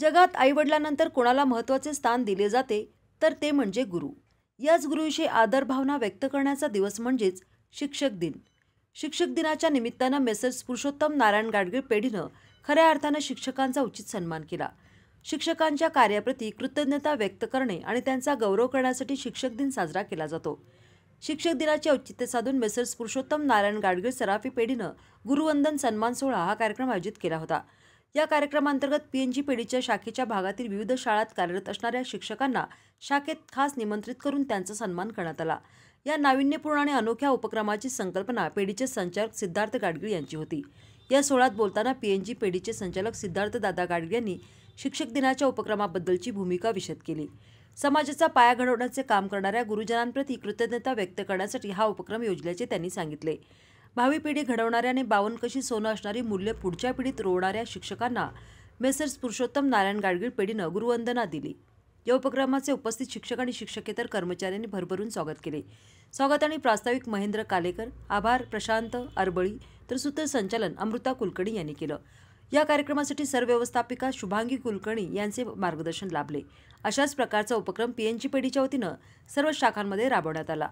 जगात आईवडिलांनंतर कोणाला महत्त्वाचे स्थान दिले जाते तर ते म्हणजे गुरु याच गुरुविषयी आदर भावना व्यक्त करण्याचा दिवस म्हणजेच शिक्षक दिन शिक्षक दिनाच्या निमित्तानं मेसर्स पुरुषोत्तम नारायण गाडगीळ पेढीनं खऱ्या अर्थानं शिक्षकांचा उचित सन्मान केला शिक्षकांच्या कार्याप्रती कृतज्ञता व्यक्त करणे आणि त्यांचा गौरव करण्यासाठी शिक्षक दिन साजरा केला जातो शिक्षक दिनाचे औचित्य साधून मेसर्स पुरुषोत्तम नारायण गाडगीळ सराफी पेढीनं गुरुवंदन सन्मान सोहळा हा कार्यक्रम आयोजित केला होता या कार्यक्रमांतर्गत पीएनजी पेढीच्या शाखेच्या भागातील विविध शाळात कार्यरत असणाऱ्या शिक्षकांना शाखेत खास निमंत्रित करून त्यांचा सन्मान करण्यात आला या नाविन्यपूर्ण आणि अनोख्या उपक्रमाची संकल्पना पेढीचे संचालक सिद्धार्थ गाडगीळ यांची होती या सोहळ्यात बोलताना पीएनजी पेढीचे संचालक सिद्धार्थ दादा गाडगीळ यांनी शिक्षक दिनाच्या उपक्रमाबद्दलची भूमिका विशद केली समाजाचा पाया घडवण्याचे काम करणाऱ्या गुरुजनांप्रती कृतज्ञता व्यक्त करण्यासाठी हा उपक्रम योजल्याचे त्यांनी सांगितले भावी पिढी घडवणाऱ्या आणि कशी सोनं असणारी मूल्य पुढच्या पिढीत रोवणाऱ्या शिक्षकांना मेसर्स पुरुषोत्तम नारायण गाडगीळ पिढीनं गुरुवंदना दिली या उपक्रमाचे उपस्थित शिक्षक आणि शिक्षकेतर कर्मचाऱ्यांनी भरभरून स्वागत केले स्वागत आणि प्रास्ताविक महेंद्र कालेकर आभार प्रशांत अरबळी तर सूत्रसंचालन अमृता कुलकर्णी यांनी केलं या कार्यक्रमासाठी व्यवस्थापिका शुभांगी कुलकर्णी यांचे मार्गदर्शन लाभले अशाच प्रकारचा उपक्रम पी एन जी पेढीच्या वतीनं सर्व शाखांमध्ये राबवण्यात आला